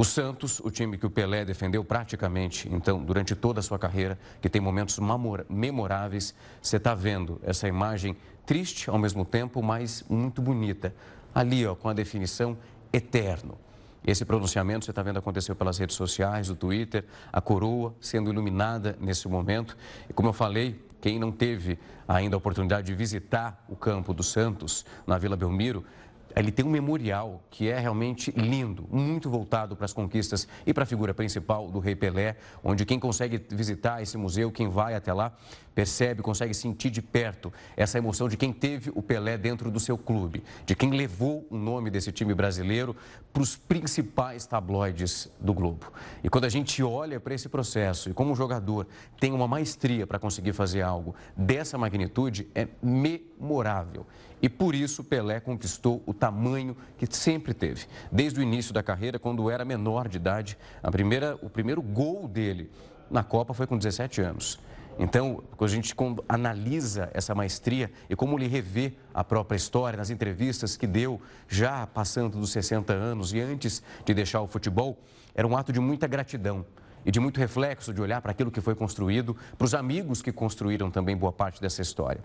O Santos, o time que o Pelé defendeu praticamente, então, durante toda a sua carreira, que tem momentos memoráveis, você está vendo essa imagem triste ao mesmo tempo, mas muito bonita. Ali, ó, com a definição eterno. Esse pronunciamento você está vendo aconteceu pelas redes sociais, o Twitter, a coroa sendo iluminada nesse momento. E como eu falei, quem não teve ainda a oportunidade de visitar o campo do Santos, na Vila Belmiro, ele tem um memorial que é realmente lindo, muito voltado para as conquistas e para a figura principal do Rei Pelé, onde quem consegue visitar esse museu, quem vai até lá, percebe, consegue sentir de perto essa emoção de quem teve o Pelé dentro do seu clube, de quem levou o nome desse time brasileiro para os principais tabloides do globo. E quando a gente olha para esse processo e como o jogador tem uma maestria para conseguir fazer algo dessa magnitude, é memorável. E por isso Pelé conquistou o tamanho que sempre teve. Desde o início da carreira, quando era menor de idade, a primeira, o primeiro gol dele na Copa foi com 17 anos. Então, a gente analisa essa maestria e como ele revê a própria história nas entrevistas que deu, já passando dos 60 anos e antes de deixar o futebol, era um ato de muita gratidão e de muito reflexo de olhar para aquilo que foi construído, para os amigos que construíram também boa parte dessa história.